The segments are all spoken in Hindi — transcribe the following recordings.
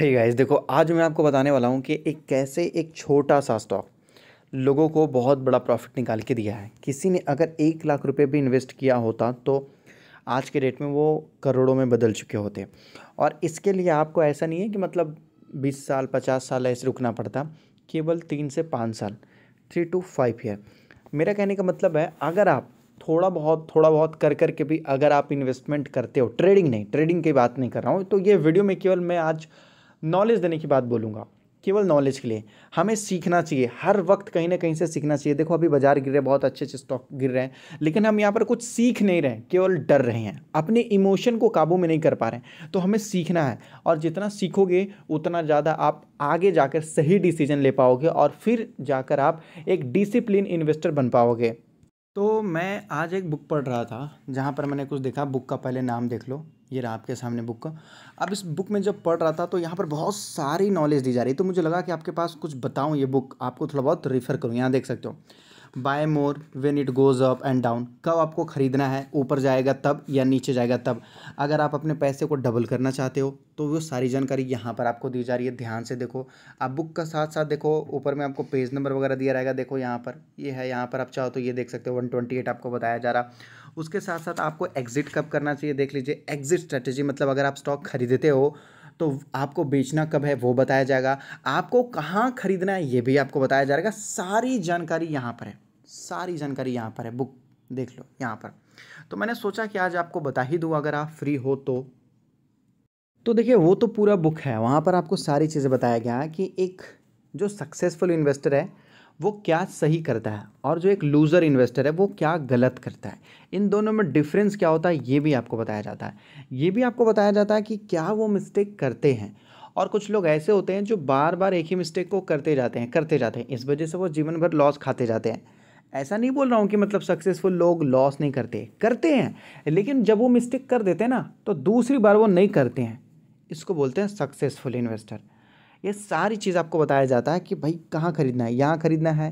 हे गाइस देखो आज मैं आपको बताने वाला हूँ कि एक कैसे एक छोटा सा स्टॉक लोगों को बहुत बड़ा प्रॉफिट निकाल के दिया है किसी ने अगर एक लाख रुपए भी इन्वेस्ट किया होता तो आज के डेट में वो करोड़ों में बदल चुके होते और इसके लिए आपको ऐसा नहीं है कि मतलब बीस साल पचास साल ऐसे रुकना पड़ता केवल तीन से पाँच साल थ्री टू फाइव ईयर मेरा कहने का मतलब है अगर आप थोड़ा बहुत थोड़ा बहुत कर कर के भी अगर आप इन्वेस्टमेंट करते हो ट्रेडिंग नहीं ट्रेडिंग की बात नहीं कर रहा हूँ तो ये वीडियो में केवल मैं आज नॉलेज देने की बात बोलूँगा केवल नॉलेज के लिए हमें सीखना चाहिए हर वक्त कहीं ना कहीं से सीखना चाहिए देखो अभी बाजार गिर रहे बहुत अच्छे अच्छे स्टॉक गिर रहे हैं लेकिन हम यहाँ पर कुछ सीख नहीं रहे केवल डर रहे हैं अपने इमोशन को काबू में नहीं कर पा रहे हैं तो हमें सीखना है और जितना सीखोगे उतना ज़्यादा आप आगे जाकर सही डिसीजन ले पाओगे और फिर जाकर आप एक डिसिप्लिन इन्वेस्टर बन पाओगे तो मैं आज एक बुक पढ़ रहा था जहाँ पर मैंने कुछ देखा बुक का पहले नाम देख लो ये रहा आपके सामने बुक का अब इस बुक में जब पढ़ रहा था तो यहाँ पर बहुत सारी नॉलेज दी जा रही तो मुझे लगा कि आपके पास कुछ बताऊँ ये बुक आपको थोड़ा बहुत रेफ़र करूँ यहाँ देख सकते हो buy more when it goes up and down कब आपको ख़रीदना है ऊपर जाएगा तब या नीचे जाएगा तब अगर आप अपने पैसे को डबल करना चाहते हो तो वो सारी जानकारी यहाँ पर आपको दी जा रही है ध्यान से देखो आप बुक का साथ साथ देखो ऊपर में आपको पेज नंबर वगैरह दिया रहेगा देखो यहाँ पर ये है यहाँ पर आप चाहो तो ये देख सकते हो वन ट्वेंटी एट आपको बताया जा रहा उसके साथ साथ आपको एग्ज़िट कब करना चाहिए देख लीजिए एग्ज़िट स्ट्रैटेजी मतलब अगर आप स्टॉक खरीदते हो तो आपको बेचना कब है वो बताया जाएगा आपको कहाँ ख़रीदना है ये भी आपको बताया जाएगा सारी जानकारी यहाँ पर है सारी जानकारी यहाँ पर है बुक देख लो यहाँ पर तो मैंने सोचा कि आज आपको बता ही दूँ अगर आप फ्री हो तो तो देखिए वो तो पूरा बुक है वहाँ पर आपको सारी चीज़ें बताया गया है कि एक जो सक्सेसफुल इन्वेस्टर है वो क्या सही करता है और जो एक लूज़र इन्वेस्टर है वो क्या गलत करता है इन दोनों में डिफरेंस क्या होता है ये भी आपको बताया जाता है ये भी आपको बताया जाता है कि क्या वो मिस्टेक करते हैं और कुछ लोग ऐसे होते हैं जो बार बार एक ही मिस्टेक को करते जाते हैं करते जाते हैं इस वजह से वो जीवन भर लॉस खाते जाते हैं ऐसा नहीं बोल रहा हूँ कि मतलब सक्सेसफुल लोग लॉस नहीं करते करते हैं लेकिन जब वो मिस्टेक कर देते हैं ना तो दूसरी बार वो नहीं करते हैं इसको बोलते हैं सक्सेसफुल इन्वेस्टर ये सारी चीज़ आपको बताया जाता है कि भाई कहाँ ख़रीदना है यहाँ ख़रीदना है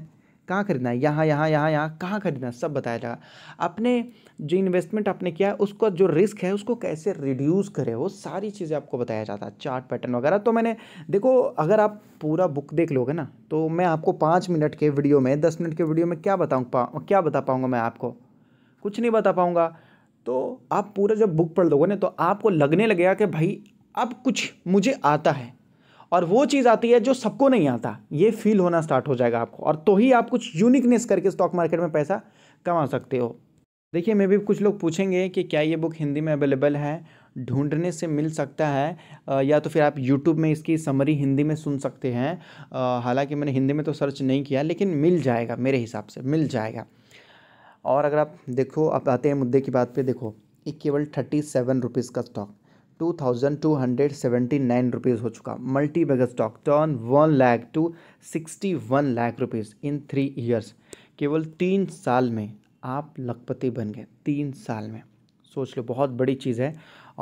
कहाँ खरीदना है यहाँ यहाँ यहाँ यहाँ कहाँ खरीदना है सब बताया जाएगा अपने जो इन्वेस्टमेंट आपने किया है उसका जो रिस्क है उसको कैसे रिड्यूस करें वो सारी चीज़ें आपको बताया जाता है चार्ट पैटर्न वगैरह तो मैंने देखो अगर आप पूरा बुक देख लोगे ना तो मैं आपको पाँच मिनट के वीडियो में दस मिनट के वीडियो में क्या बताऊँ क्या बता पाऊँगा मैं आपको कुछ नहीं बता पाऊँगा तो आप पूरा जब बुक पढ़ लोगे ना तो आपको लगने लगेगा कि भाई अब कुछ मुझे आता है और वो चीज़ आती है जो सबको नहीं आता ये फील होना स्टार्ट हो जाएगा आपको और तो ही आप कुछ यूनिकनेस करके स्टॉक मार्केट में पैसा कमा सकते हो देखिए मे भी कुछ लोग पूछेंगे कि क्या ये बुक हिंदी में अवेलेबल है ढूंढने से मिल सकता है या तो फिर आप यूट्यूब में इसकी समरी हिंदी में सुन सकते हैं हालांकि मैंने हिंदी में तो सर्च नहीं किया लेकिन मिल जाएगा मेरे हिसाब से मिल जाएगा और अगर आप देखो आप आते हैं मुद्दे की बात पे देखो ये केवल थर्टी सेवन रुपीज़ का stock two thousand two hundred seventy nine rupees हो चुका multi bag stock turn one lakh to sixty one lakh rupees in three years केवल तीन साल में आप लखपति बन गए तीन साल में सोच लो बहुत बड़ी चीज़ है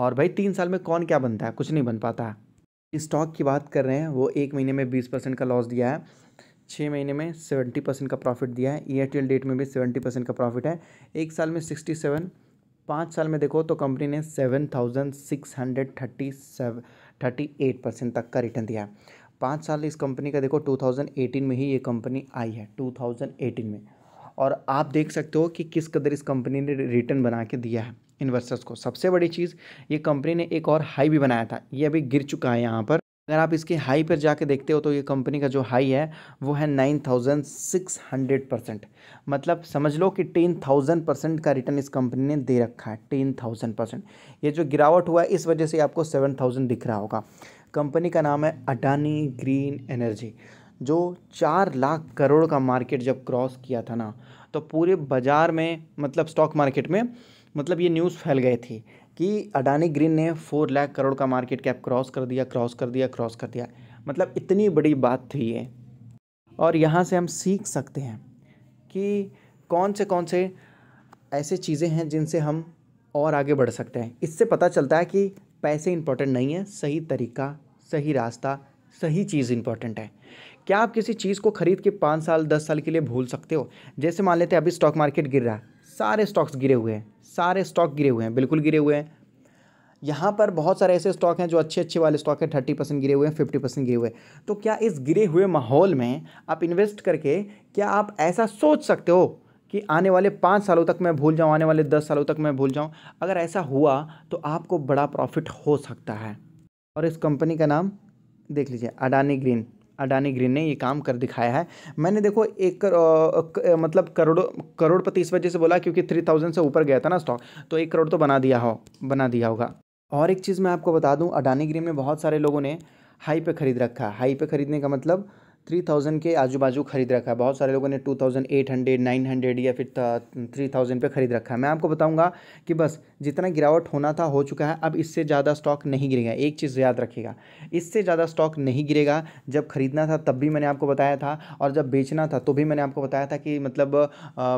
और भाई तीन साल में कौन क्या बनता है कुछ नहीं बन पाता है स्टॉक की बात कर रहे हैं वो एक महीने में बीस परसेंट का लॉस दिया है छः महीने में सेवेंटी परसेंट का प्रॉफिट दिया है एयरटेल डेट में भी सेवेंटी परसेंट का प्रॉफिट है एक साल में सिक्सटी सेवन पाँच साल में देखो तो कंपनी ने seven thousand six hundred thirty seven thirty eight percent तक का रिटर्न दिया है पाँच साल इस कंपनी का देखो टू थाउजेंड एटीन में ही ये कंपनी आई है टू थाउजेंड एटीन में और आप देख सकते हो कि किस कदर इस कंपनी ने रिटर्न बना के दिया है इन्वेस्टर्स को सबसे बड़ी चीज़ ये कंपनी ने एक और हाई भी बनाया था ये अभी गिर चुका है यहाँ पर अगर आप इसके हाई पर जाके देखते हो तो ये कंपनी का जो हाई है वो है nine thousand six hundred percent मतलब समझ लो कि टेन थाउजेंड परसेंट का रिटर्न इस कंपनी ने दे रखा है टेन थाउजेंड परसेंट ये जो गिरावट हुआ है इस वजह से आपको सेवन थाउजेंड दिख रहा होगा कंपनी का नाम है अडानी ग्रीन एनर्जी जो चार लाख करोड़ का मार्केट जब क्रॉस किया था ना तो पूरे बाज़ार में मतलब स्टॉक मार्केट में मतलब ये न्यूज़ फैल गई थी कि अडानी ग्रीन ने फोर लाख करोड़ का मार्केट कैप क्रॉस कर दिया क्रॉस कर दिया क्रॉस कर दिया मतलब इतनी बड़ी बात थी ये और यहाँ से हम सीख सकते हैं कि कौन से कौन से ऐसे चीज़ें हैं जिनसे हम और आगे बढ़ सकते हैं इससे पता चलता है कि पैसे इंपॉर्टेंट नहीं है सही तरीका सही रास्ता सही चीज़ इंपॉर्टेंट है क्या आप किसी चीज़ को खरीद के पाँच साल दस साल के लिए भूल सकते हो जैसे मान लेते हैं अभी स्टॉक मार्केट गिर रहा है सारे स्टॉक्स गिरे हुए हैं सारे स्टॉक गिरे हुए हैं बिल्कुल गिरे हुए हैं यहाँ पर बहुत सारे ऐसे स्टॉक हैं जो अच्छे अच्छे वाले स्टॉक हैं थर्टी परसेंट गिरे हुए हैं फिफ्टी परसेंट गिरे हुए हैं तो क्या इस गिरे हुए माहौल में आप इन्वेस्ट करके क्या आप ऐसा सोच सकते हो कि आने वाले पाँच सालों तक मैं भूल जाऊँ आने वाले दस सालों तक मैं भूल जाऊँ अगर ऐसा हुआ तो आपको बड़ा प्रॉफिट हो सकता है और इस कंपनी का नाम देख लीजिए अडानी ग्रीन अडानी ग्रीन ने ये काम कर दिखाया है मैंने देखो एक कर, आ, क, मतलब करोड़ों करोड़पति इस वजह से बोला क्योंकि थ्री थाउजेंड से ऊपर गया था ना स्टॉक तो एक करोड़ तो बना दिया हो बना दिया होगा और एक चीज़ मैं आपको बता दूँ अडानी ग्रीन में बहुत सारे लोगों ने हाई पे ख़रीद रखा है हाई पे ख़रीदने का मतलब थ्री थाउजेंड के आजू बाजू खरीद रखा है बहुत सारे लोगों ने two thousand eight hundred nine hundred या फिर थ्री थाउजेंड पर खरीद रखा है मैं आपको बताऊंगा कि बस जितना गिरावट होना था हो चुका है अब इससे ज़्यादा स्टॉक नहीं गिरेगा एक चीज़ याद रखिएगा इससे ज़्यादा स्टॉक नहीं गिरेगा जब खरीदना था तब भी मैंने आपको बताया था और जब बेचना था तो भी मैंने आपको बताया था कि मतलब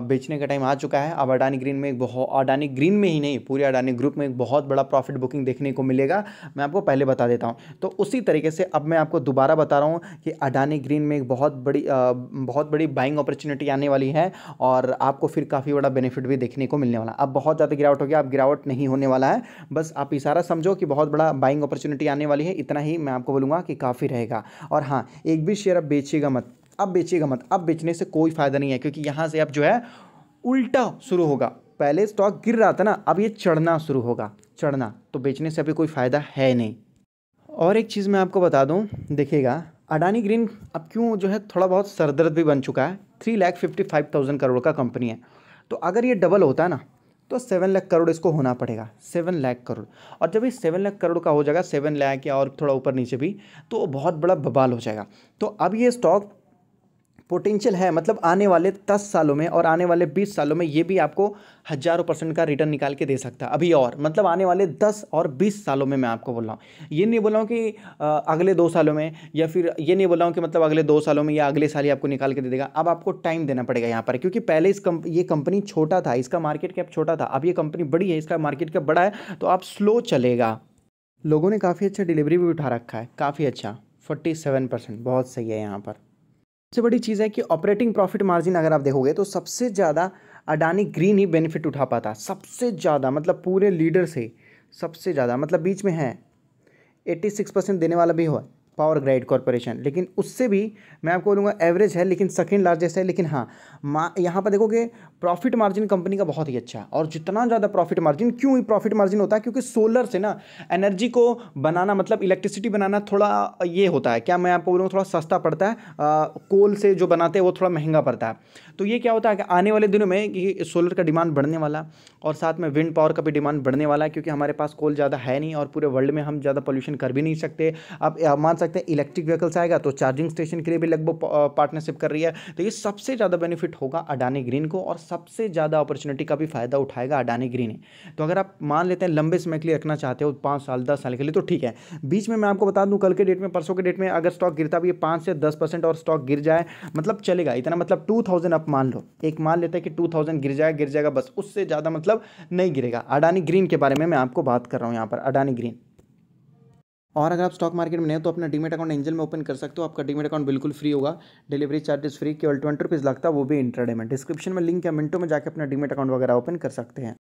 बेचने का टाइम आ चुका है अब अडानी ग्रीन में एक बहुत अडानी ग्रीन में ही नहीं पूरे अडानी ग्रुप में एक बहुत बड़ा प्रॉफिट बुकिंग देखने को मिलेगा मैं आपको पहले बता देता हूँ तो उसी तरीके से अब मैं आपको दोबारा बता रहा हूँ कि अडानी ग्रीन ग्रीन में एक बहुत बड़ी आ, बहुत बड़ी बाइंग अपॉर्चुनिटी आने वाली है और आपको फिर काफ़ी बड़ा बेनिफिट भी देखने को मिलने वाला अब बहुत ज़्यादा गिरावट हो गया अब गिरावट नहीं होने वाला है बस आप इशारा समझो कि बहुत बड़ा बाइंग अपॉर्चुनिटी आने वाली है इतना ही मैं आपको बोलूँगा कि काफ़ी रहेगा और हाँ एक भी शेयर अब बेचिएगा मत अब बेचिएगा मत अब बेचने से कोई फ़ायदा नहीं है क्योंकि यहाँ से अब जो है उल्टा शुरू होगा पहले स्टॉक गिर रहा था ना अब ये चढ़ना शुरू होगा चढ़ना तो बेचने से अभी कोई फ़ायदा है नहीं और एक चीज़ मैं आपको बता दूं देखिएगा अडानी ग्रीन अब क्यों जो है थोड़ा बहुत सरदर्द भी बन चुका है three lakh fifty five thousand crore का कंपनी है तो अगर ये डबल होता है ना तो सेवन लाख करोड़ इसको होना पड़ेगा सेवन लाख करोड़ और जब ये सेवन लाख करोड़ का हो जाएगा सेवन लाख या और थोड़ा ऊपर नीचे भी तो बहुत बड़ा बबाल हो जाएगा तो अब ये स्टॉक पोटेंशियल है मतलब आने वाले दस सालों में और आने वाले बीस सालों में ये भी आपको हज़ारों परसेंट का रिटर्न निकाल के दे सकता है अभी और मतलब आने वाले दस और बीस सालों में मैं आपको बोल रहा हूँ ये नहीं बोला हूँ कि अगले दो सालों में या फिर ये नहीं बोला हूँ कि मतलब अगले दो सालों में या अगले साल ही आपको निकाल के दे देगा अब आपको टाइम देना पड़ेगा यहाँ पर क्योंकि पहले इस कंप ये कंपनी छोटा था इसका मार्केट कैप छोटा था अब ये कंपनी बड़ी है इसका मार्केट कैप बड़ा है तो आप स्लो चलेगा लोगों ने काफ़ी अच्छा डिलीवरी भी उठा रखा है काफ़ी अच्छा फोर्टी सेवन परसेंट बहुत सही है यहाँ पर सबसे बड़ी चीज़ है कि ऑपरेटिंग प्रॉफिट मार्जिन अगर आप देखोगे तो सबसे ज़्यादा अडानी ग्रीन ही बेनिफिट उठा पाता सबसे ज़्यादा मतलब पूरे लीडर से सबसे ज़्यादा मतलब बीच में है 86 सिक्स परसेंट देने वाला भी हुआ पावर ग्राइड कॉरपोरेशन लेकिन उससे भी मैं आपको बोलूँगा एवरेज है लेकिन सेकेंड लार्जेस्ट है लेकिन हाँ यहाँ पर देखोगे प्रॉफिट मार्जिन कंपनी का बहुत ही अच्छा है और जितना ज़्यादा प्रॉफिट मार्जिन क्यों ही प्रॉफिट मार्जिन होता है क्योंकि सोलर से ना एनर्जी को बनाना मतलब इलेक्ट्रिसिटी बनाना थोड़ा ये होता है क्या मैं आपको बोलूँगा थोड़ा सस्ता पड़ता है आ, कोल से जो बनाते हैं वो थोड़ा महंगा पड़ता है तो ये क्या होता है कि आने वाले दिनों में कि सोलर का डिमांड बढ़ने वाला और साथ में विंड पावर का भी डिमांड बढ़ने वाला है क्योंकि हमारे पास कोल ज़्यादा है नहीं और पूरे वर्ल्ड में हम ज़्यादा पॉल्यूशन कर भी नहीं सकते अब मान सकते सकते हैं इलेक्ट्रिक व्हीकल्स आएगा तो चार्जिंग स्टेशन के लिए भी लगभग पार्टनरशिप कर रही है तो ये सबसे ज़्यादा बेनिफिट होगा अडानी ग्रीन को और सबसे ज़्यादा अपॉर्चुनिटी का भी फ़ायदा उठाएगा अडानी ग्रीन तो अगर आप मान लेते हैं लंबे समय के लिए रखना चाहते हो पाँच साल दस साल के लिए तो ठीक है बीच में मैं आपको बता दूँ कल के डेट में परसों के डेट में अगर स्टॉक गिरता भी पाँच से दस और स्टॉक गिर जाए मतलब चलेगा इतना मतलब टू थाउजेंड आप मान लो एक मान लेते हैं कि टू गिर जाए गिर जाएगा बस उससे ज़्यादा मतलब नहीं गिरेगा अडानी ग्रीन के बारे में मैं आपको बात कर रहा हूँ यहाँ पर अडानी ग्रीन और अगर आप स्टॉक मार्केट में नहीं हो तो अपना डीमेट अकाउंट एंजल में ओपन कर सकते हो आपका डीमेट अकाउंट बिल्कुल फ्री होगा डिलीवरी चार्जेस फ्री केवल ट्वेंटी रुपीज़ लगता है वो भी इंटरडे में डिस्क्रिप्शन में लिंक है मिनटों में जाकर अपना डीमेट अकाउंट वगैरह ओपन कर सकते हैं